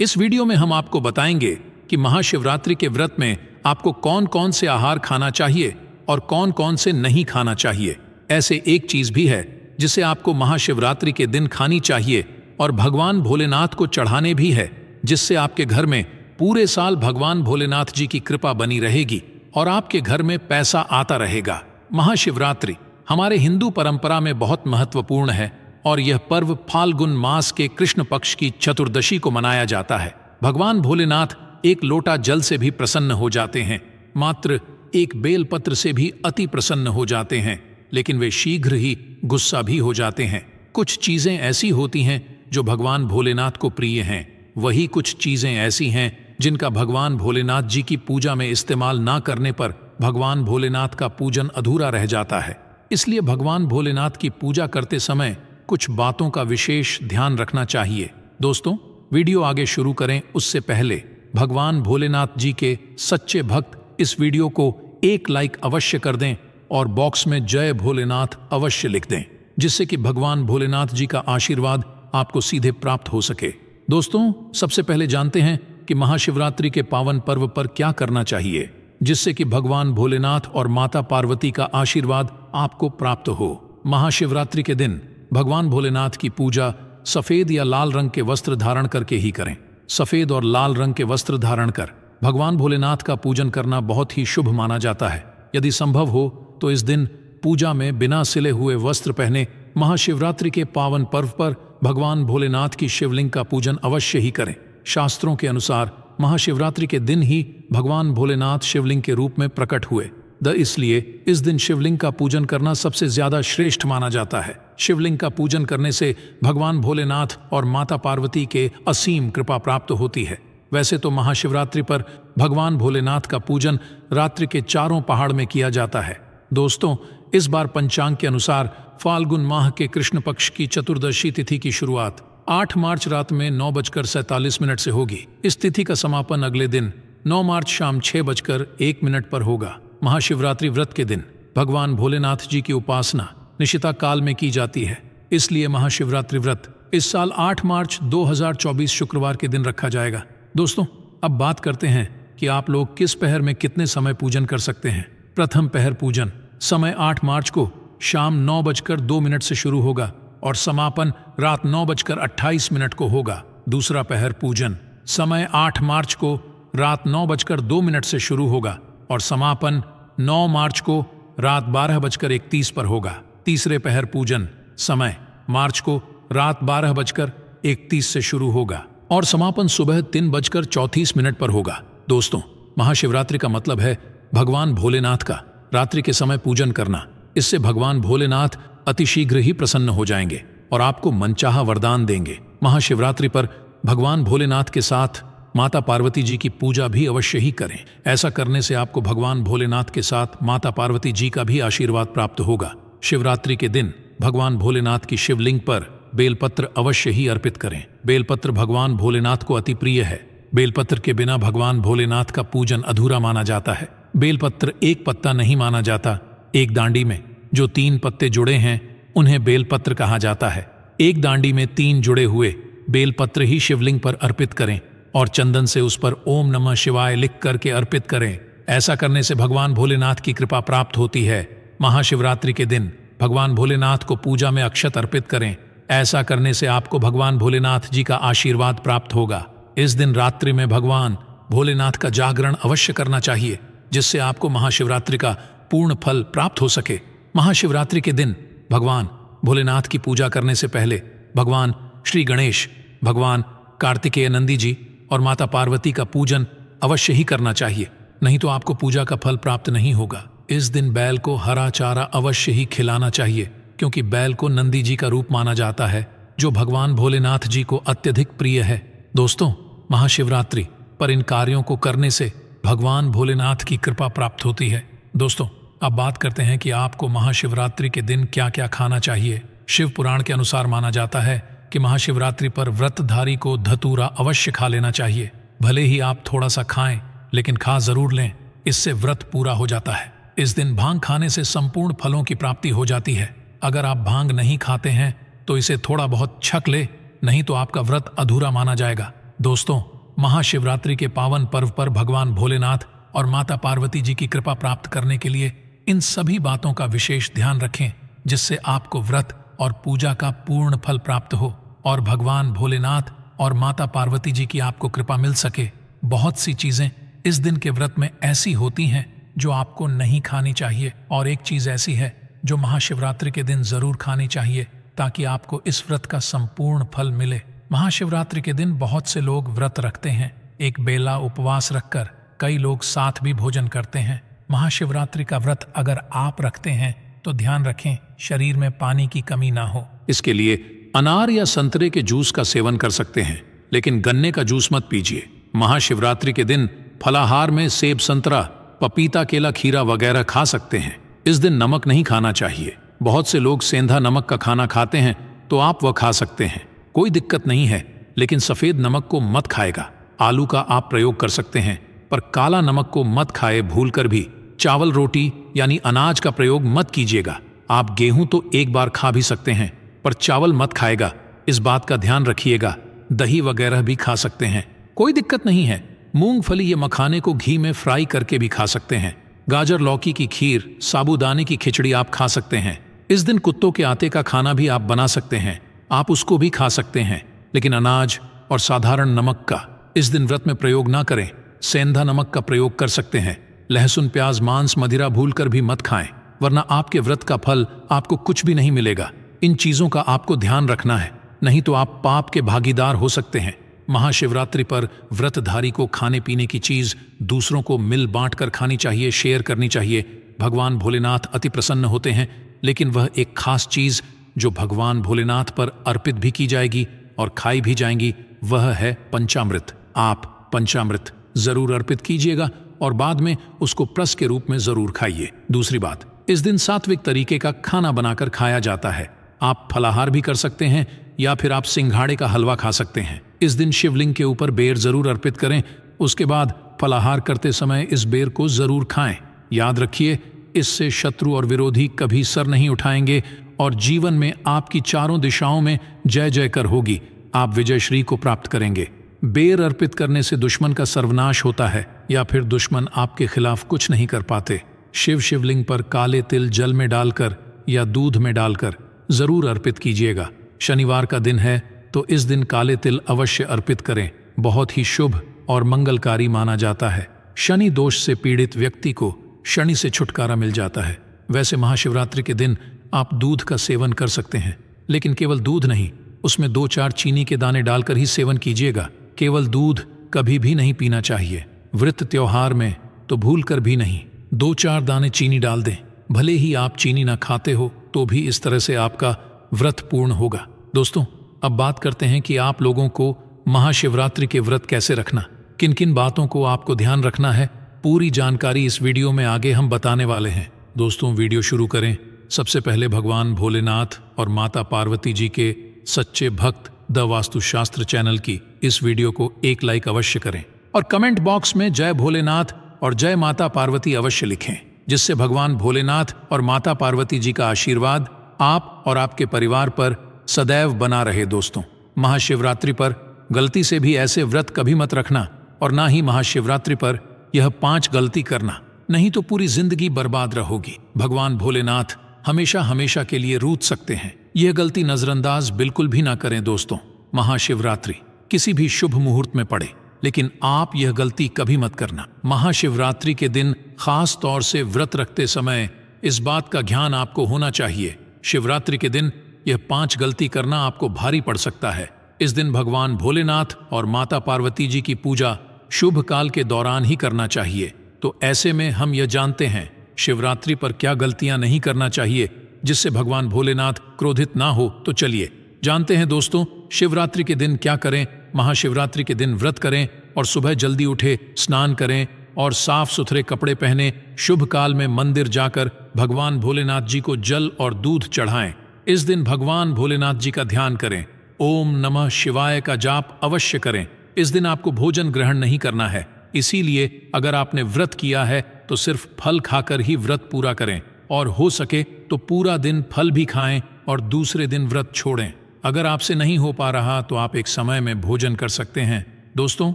इस वीडियो में हम आपको बताएंगे कि महाशिवरात्रि के व्रत में आपको कौन कौन से आहार खाना चाहिए और कौन कौन से नहीं खाना चाहिए ऐसे एक चीज भी है जिसे आपको महाशिवरात्रि के दिन खानी चाहिए और भगवान भोलेनाथ को चढ़ाने भी है जिससे आपके घर में पूरे साल भगवान भोलेनाथ जी की कृपा बनी रहेगी और आपके घर में पैसा आता रहेगा महाशिवरात्रि हमारे हिंदू परंपरा में बहुत महत्वपूर्ण है और यह पर्व फाल्गुन मास के कृष्ण पक्ष की चतुर्दशी को मनाया जाता है भगवान भोलेनाथ एक लोटा जल से भी प्रसन्न हो जाते हैं मात्र एक बेलपत्र से भी अति प्रसन्न हो जाते हैं लेकिन वे शीघ्र ही गुस्सा भी हो जाते हैं कुछ चीजें ऐसी होती हैं जो भगवान भोलेनाथ को प्रिय हैं वही कुछ चीजें ऐसी हैं जिनका भगवान भोलेनाथ जी की पूजा में इस्तेमाल ना करने पर भगवान भोलेनाथ का पूजन अधूरा रह जाता है इसलिए भगवान भोलेनाथ की पूजा करते समय कुछ बातों का विशेष ध्यान रखना चाहिए दोस्तों वीडियो आगे शुरू करें उससे पहले भगवान भोलेनाथ जी के सच्चे भक्त इस वीडियो को एक लाइक अवश्य कर दें और बॉक्स में जय भोलेनाथ अवश्य लिख दें जिससे कि भगवान भोलेनाथ जी का आशीर्वाद आपको सीधे प्राप्त हो सके दोस्तों सबसे पहले जानते हैं कि महाशिवरात्रि के पावन पर्व पर क्या करना चाहिए जिससे कि भगवान भोलेनाथ और माता पार्वती का आशीर्वाद आपको प्राप्त हो महाशिवरात्रि के दिन भगवान भोलेनाथ की पूजा सफेद या लाल रंग के वस्त्र धारण करके ही करें सफेद और लाल रंग के वस्त्र धारण कर भगवान भोलेनाथ का पूजन करना बहुत ही शुभ माना जाता है यदि संभव हो तो इस दिन पूजा में बिना सिले हुए वस्त्र पहने महाशिवरात्रि के पावन पर्व पर भगवान भोलेनाथ की शिवलिंग का पूजन अवश्य ही करें शास्त्रों के अनुसार महाशिवरात्रि के दिन ही भगवान भोलेनाथ शिवलिंग के रूप में प्रकट हुए द इसलिए इस दिन शिवलिंग का पूजन करना सबसे ज्यादा श्रेष्ठ माना जाता है शिवलिंग का पूजन करने से भगवान भोलेनाथ और माता पार्वती के असीम कृपा प्राप्त होती है वैसे तो महाशिवरात्रि पर भगवान भोलेनाथ का पूजन रात्रि के चारों पहाड़ में किया जाता है दोस्तों इस बार पंचांग के अनुसार फाल्गुन माह के कृष्ण पक्ष की चतुर्दशी तिथि की शुरुआत 8 मार्च रात में नौ बजकर सैतालीस मिनट से होगी इस तिथि का समापन अगले दिन 9 मार्च शाम छह बजकर एक मिनट पर होगा महाशिवरात्रि व्रत के दिन भगवान भोलेनाथ जी की उपासना निशिता काल में की जाती है इसलिए महाशिवरात्रि व्रत इस साल 8 मार्च 2024 शुक्रवार के दिन रखा जाएगा दोस्तों अब बात करते हैं कि आप लोग किस पहर में कितने समय पूजन कर सकते हैं प्रथम पहर पूजन समय 8 मार्च को शाम नौ बजकर दो मिनट से शुरू होगा और समापन रात नौ बजकर अट्ठाईस मिनट को होगा दूसरा पहर पूजन समय आठ मार्च को रात नौ बजकर दो मिनट से शुरू होगा और समापन 9 मार्च को रात बारह बजकर इकतीस पर होगा तीसरे पहर पूजन समय मार्च को रात बारह बजकर इकतीस से शुरू होगा और समापन सुबह तीन बजकर चौतीस मिनट पर होगा दोस्तों महाशिवरात्रि का मतलब है भगवान भोलेनाथ का रात्रि के समय पूजन करना इससे भगवान भोलेनाथ अतिशीघ्र ही प्रसन्न हो जाएंगे और आपको मनचाहा वरदान देंगे महाशिवरात्रि पर भगवान भोलेनाथ के साथ माता पार्वती जी की पूजा भी अवश्य ही करें ऐसा करने से आपको भगवान भोलेनाथ के साथ माता पार्वती जी का भी आशीर्वाद प्राप्त होगा शिवरात्रि के दिन भगवान भोलेनाथ की शिवलिंग पर बेलपत्र अवश्य ही अर्पित करें बेलपत्र भगवान भोलेनाथ को अति प्रिय है बेलपत्र के बिना भगवान भोलेनाथ का पूजन अधूरा माना जाता है बेलपत्र एक पत्ता नहीं माना जाता एक दांडी में जो तीन पत्ते जुड़े हैं उन्हें बेलपत्र कहा जाता है एक दांडी में तीन जुड़े हुए बेलपत्र ही शिवलिंग पर अर्पित करें और चंदन से उस पर ओम नमः शिवाय लिख करके अर्पित करें ऐसा करने से भगवान भोलेनाथ की कृपा प्राप्त होती है महाशिवरात्रि के दिन भगवान भोलेनाथ को पूजा में अक्षत अर्पित करें ऐसा करने से आपको भगवान भोलेनाथ जी का आशीर्वाद प्राप्त होगा इस दिन रात्रि में भगवान भोलेनाथ का जागरण अवश्य करना चाहिए जिससे आपको महाशिवरात्रि का पूर्ण फल प्राप्त हो सके महाशिवरात्रि के दिन भगवान भोलेनाथ की पूजा करने से पहले भगवान श्री गणेश भगवान कार्तिकेय नंदी जी और माता पार्वती का पूजन अवश्य ही करना चाहिए नहीं तो आपको पूजा का फल प्राप्त नहीं होगा इस दिन बैल को हरा चारा अवश्य ही खिलाना चाहिए क्योंकि बैल को नंदी जी का रूप माना जाता है जो भगवान भोलेनाथ जी को अत्यधिक प्रिय है दोस्तों महाशिवरात्रि पर इन कार्यों को करने से भगवान भोलेनाथ की कृपा प्राप्त होती है दोस्तों अब बात करते हैं कि आपको महाशिवरात्रि के दिन क्या क्या खाना चाहिए शिव पुराण के अनुसार माना जाता है कि महाशिवरात्रि पर व्रतधारी को धतूरा अवश्य खा लेना चाहिए भले ही आप थोड़ा सा खाएं लेकिन खा जरूर लें इससे व्रत पूरा हो जाता है इस दिन भांग खाने से संपूर्ण फलों की प्राप्ति हो जाती है अगर आप भांग नहीं खाते हैं तो इसे थोड़ा बहुत छक ले नहीं तो आपका व्रत अधूरा माना जाएगा दोस्तों महाशिवरात्रि के पावन पर्व पर भगवान भोलेनाथ और माता पार्वती जी की कृपा प्राप्त करने के लिए इन सभी बातों का विशेष ध्यान रखें जिससे आपको व्रत और पूजा का पूर्ण फल प्राप्त हो और भगवान भोलेनाथ और माता पार्वती जी की आपको कृपा मिल सके बहुत सी चीजें इस दिन के व्रत में ऐसी होती हैं जो आपको नहीं खानी चाहिए और एक चीज ऐसी है जो महाशिवरात्रि के दिन जरूर खानी चाहिए ताकि आपको इस व्रत का संपूर्ण फल मिले महाशिवरात्रि के दिन बहुत से लोग व्रत रखते हैं एक बेला उपवास रखकर कई लोग साथ भी भोजन करते हैं महाशिवरात्रि का व्रत अगर आप रखते हैं तो ध्यान रखें शरीर में पानी की कमी ना हो इसके लिए अनार या संतरे के जूस का सेवन कर सकते हैं लेकिन गन्ने का जूस मत पीजिए महाशिवरात्रि के दिन फलाहार में सेब संतरा पपीता केला खीरा वगैरह खा सकते हैं इस दिन नमक नहीं खाना चाहिए बहुत से लोग सेंधा नमक का खाना खाते हैं तो आप वह खा सकते हैं कोई दिक्कत नहीं है लेकिन सफेद नमक को मत खाएगा आलू का आप प्रयोग कर सकते हैं पर काला नमक को मत खाए भूलकर भी चावल रोटी यानी अनाज का प्रयोग मत कीजिएगा आप गेहूं तो एक बार खा भी सकते हैं पर चावल मत खाएगा इस बात का ध्यान रखिएगा दही वगैरह भी खा सकते हैं कोई दिक्कत नहीं है मूंगफली या मखाने को घी में फ्राई करके भी खा सकते हैं गाजर लौकी की खीर साबुदाने की खिचड़ी आप खा सकते हैं इस दिन कुत्तों के आटे का खाना भी आप बना सकते हैं आप उसको भी खा सकते हैं लेकिन अनाज और साधारण नमक का इस दिन व्रत में प्रयोग ना करें सेंधा नमक का प्रयोग कर सकते हैं लहसुन प्याज मांस मदिरा भूलकर भी मत खाएं वरना आपके व्रत का फल आपको कुछ भी नहीं मिलेगा इन चीजों का आपको ध्यान रखना है नहीं तो आप पाप के भागीदार हो सकते हैं महाशिवरात्रि पर व्रतधारी को खाने पीने की चीज दूसरों को मिल बांट कर खानी चाहिए शेयर करनी चाहिए भगवान भोलेनाथ अति प्रसन्न होते हैं लेकिन वह एक खास चीज जो भगवान भोलेनाथ पर अर्पित भी की जाएगी और खाई भी जाएंगी वह है पंचामृत आप पंचामृत जरूर अर्पित कीजिएगा और बाद में उसको प्रस के रूप में जरूर खाइए दूसरी बात इस दिन सात्विक तरीके का खाना बनाकर खाया जाता है आप फलाहार भी कर सकते हैं या फिर आप सिंघाड़े का हलवा खा सकते हैं इस दिन शिवलिंग के ऊपर बेर जरूर अर्पित करें उसके बाद फलाहार करते समय इस बेर को जरूर खाएं याद रखिए इससे शत्रु और विरोधी कभी सर नहीं उठाएंगे और जीवन में आपकी चारों दिशाओं में जय जयकर होगी आप विजय श्री को प्राप्त करेंगे बेर अर्पित करने से दुश्मन का सर्वनाश होता है या फिर दुश्मन आपके खिलाफ कुछ नहीं कर पाते शिव शिवलिंग पर काले तिल जल में डालकर या दूध में डालकर जरूर अर्पित कीजिएगा शनिवार का दिन है तो इस दिन काले तिल अवश्य अर्पित करें बहुत ही शुभ और मंगलकारी माना जाता है शनि दोष से पीड़ित व्यक्ति को शनि से छुटकारा मिल जाता है वैसे महाशिवरात्रि के दिन आप दूध का सेवन कर सकते हैं लेकिन केवल दूध नहीं उसमें दो चार चीनी के दाने डालकर ही सेवन कीजिएगा केवल दूध कभी भी नहीं पीना चाहिए वृत्त त्योहार में तो भूल कर भी नहीं दो चार दाने चीनी डाल दें भले ही आप चीनी ना खाते हो तो भी इस तरह से आपका व्रत पूर्ण होगा दोस्तों अब बात करते हैं कि आप लोगों को महाशिवरात्रि के व्रत कैसे रखना किन किन बातों को आपको ध्यान रखना है पूरी जानकारी इस वीडियो में आगे हम बताने वाले हैं दोस्तों वीडियो शुरू करें सबसे पहले भगवान भोलेनाथ और माता पार्वती जी के सच्चे भक्त द वास्तुशास्त्र चैनल की इस वीडियो को एक लाइक अवश्य करें और कमेंट बॉक्स में जय भोलेनाथ और जय माता पार्वती अवश्य लिखें जिससे भगवान भोलेनाथ और माता पार्वती जी का आशीर्वाद आप और आपके परिवार पर सदैव बना रहे दोस्तों महाशिवरात्रि पर गलती से भी ऐसे व्रत कभी मत रखना और ना ही महाशिवरात्रि पर यह पांच गलती करना नहीं तो पूरी जिंदगी बर्बाद रहोगी भगवान भोलेनाथ हमेशा हमेशा के लिए रूत सकते हैं यह गलती नजरअंदाज बिल्कुल भी ना करें दोस्तों महाशिवरात्रि किसी भी शुभ मुहूर्त में पड़े लेकिन आप यह गलती कभी मत करना महाशिवरात्रि के दिन खास तौर से व्रत रखते समय इस बात का ध्यान आपको होना चाहिए शिवरात्रि के दिन यह पांच गलती करना आपको भारी पड़ सकता है इस दिन भगवान भोलेनाथ और माता पार्वती जी की पूजा शुभ काल के दौरान ही करना चाहिए तो ऐसे में हम यह जानते हैं शिवरात्रि पर क्या गलतियां नहीं करना चाहिए जिससे भगवान भोलेनाथ क्रोधित ना हो तो चलिए जानते हैं दोस्तों शिवरात्रि के दिन क्या करें महाशिवरात्रि के दिन व्रत करें और सुबह जल्दी उठे स्नान करें और साफ सुथरे कपड़े पहने शुभ काल में मंदिर जाकर भगवान भोलेनाथ जी को जल और दूध चढ़ाएं इस दिन भगवान भोलेनाथ जी का ध्यान करें ओम नमः शिवाय का जाप अवश्य करें इस दिन आपको भोजन ग्रहण नहीं करना है इसीलिए अगर आपने व्रत किया है तो सिर्फ फल खाकर ही व्रत पूरा करें और हो सके तो पूरा दिन फल भी खाएं और दूसरे दिन व्रत छोड़ें अगर आपसे नहीं हो पा रहा तो आप एक समय में भोजन कर सकते हैं दोस्तों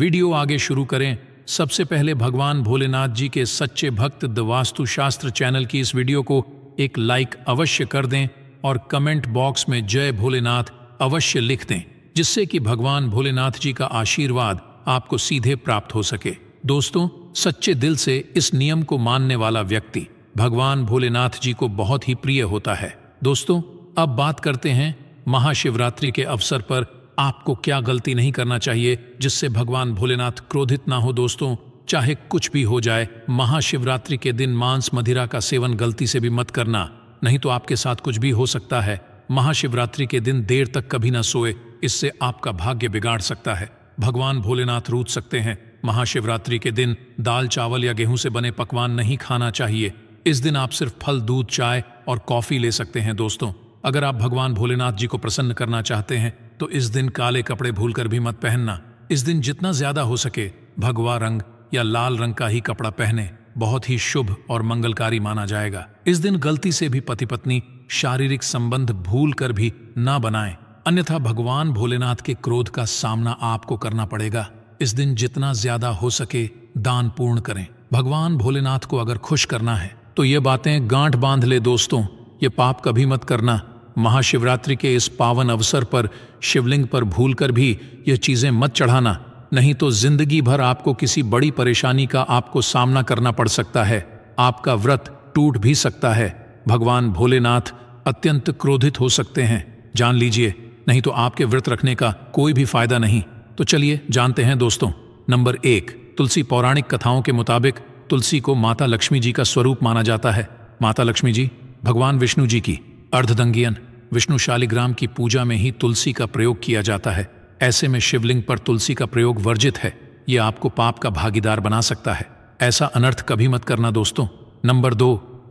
वीडियो आगे शुरू करें सबसे पहले भगवान भोलेनाथ जी के सच्चे भक्त द वास्तु शास्त्र चैनल की इस वीडियो को एक लाइक अवश्य कर दें और कमेंट बॉक्स में जय भोलेनाथ अवश्य लिख दें जिससे कि भगवान भोलेनाथ जी का आशीर्वाद आपको सीधे प्राप्त हो सके दोस्तों सच्चे दिल से इस नियम को मानने वाला व्यक्ति भगवान भोलेनाथ जी को बहुत ही प्रिय होता है दोस्तों अब बात करते हैं महाशिवरात्रि के अवसर पर आपको क्या गलती नहीं करना चाहिए जिससे भगवान भोलेनाथ क्रोधित ना हो दोस्तों चाहे कुछ भी हो जाए महाशिवरात्रि के दिन मांस मदिरा का सेवन गलती से भी मत करना नहीं तो आपके साथ कुछ भी हो सकता है महाशिवरात्रि के दिन देर तक कभी ना सोए इससे आपका भाग्य बिगाड़ सकता है भगवान भोलेनाथ रूच सकते हैं महाशिवरात्रि के दिन दाल चावल या गेहूं से बने पकवान नहीं खाना चाहिए इस दिन आप सिर्फ फल दूध चाय और कॉफी ले सकते हैं दोस्तों अगर आप भगवान भोलेनाथ जी को प्रसन्न करना चाहते हैं तो इस दिन काले कपड़े भूलकर भी मत पहनना इस दिन जितना ज्यादा हो सके भगवा रंग या लाल रंग का ही कपड़ा पहने बहुत ही शुभ और मंगलकारी माना जाएगा इस दिन गलती से भी पति पत्नी शारीरिक संबंध भूल कर भी ना बनाएं अन्यथा भगवान भोलेनाथ के क्रोध का सामना आपको करना पड़ेगा इस दिन जितना ज्यादा हो सके दान पूर्ण करें भगवान भोलेनाथ को अगर खुश करना है तो ये बातें गांठ बांध ले दोस्तों ये पाप कभी मत करना महाशिवरात्रि के इस पावन अवसर पर शिवलिंग पर भूलकर भी यह चीजें मत चढ़ाना नहीं तो जिंदगी भर आपको किसी बड़ी परेशानी का आपको सामना करना पड़ सकता है आपका व्रत टूट भी सकता है भगवान भोलेनाथ अत्यंत क्रोधित हो सकते हैं जान लीजिए नहीं तो आपके व्रत रखने का कोई भी फायदा नहीं तो चलिए जानते हैं दोस्तों नंबर एक तुलसी पौराणिक कथाओं के मुताबिक तुलसी को माता लक्ष्मी जी का स्वरूप माना जाता है माता लक्ष्मी जी भगवान विष्णु जी की अर्धदंगियन विष्णु शालिग्राम की पूजा में ही तुलसी का प्रयोग किया जाता है ऐसे में शिवलिंग पर तुलसी का प्रयोग वर्जित है यह आपको पाप का भागीदार बना सकता है ऐसा अनर्थ कभी मत करना दोस्तों नंबर दो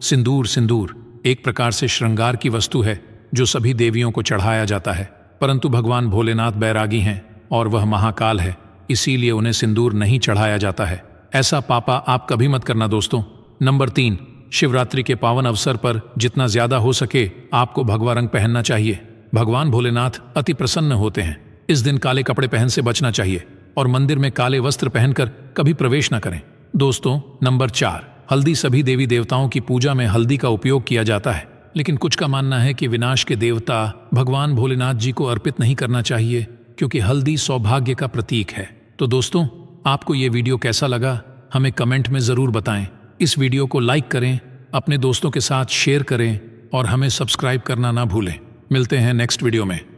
सिंदूर सिंदूर एक प्रकार से श्रृंगार की वस्तु है जो सभी देवियों को चढ़ाया जाता है परंतु भगवान भोलेनाथ बैरागी हैं और वह महाकाल है इसीलिए उन्हें सिंदूर नहीं चढ़ाया जाता है ऐसा पापा आप कभी मत करना दोस्तों नंबर तीन शिवरात्रि के पावन अवसर पर जितना ज्यादा हो सके आपको भगवा रंग पहनना चाहिए भगवान भोलेनाथ अति प्रसन्न होते हैं इस दिन काले कपड़े पहन से बचना चाहिए और मंदिर में काले वस्त्र पहनकर कभी प्रवेश न करें दोस्तों नंबर चार हल्दी सभी देवी देवताओं की पूजा में हल्दी का उपयोग किया जाता है लेकिन कुछ का मानना है कि विनाश के देवता भगवान भोलेनाथ जी को अर्पित नहीं करना चाहिए क्योंकि हल्दी सौभाग्य का प्रतीक है तो दोस्तों आपको ये वीडियो कैसा लगा हमें कमेंट में ज़रूर बताएं इस वीडियो को लाइक करें अपने दोस्तों के साथ शेयर करें और हमें सब्सक्राइब करना ना भूलें मिलते हैं नेक्स्ट वीडियो में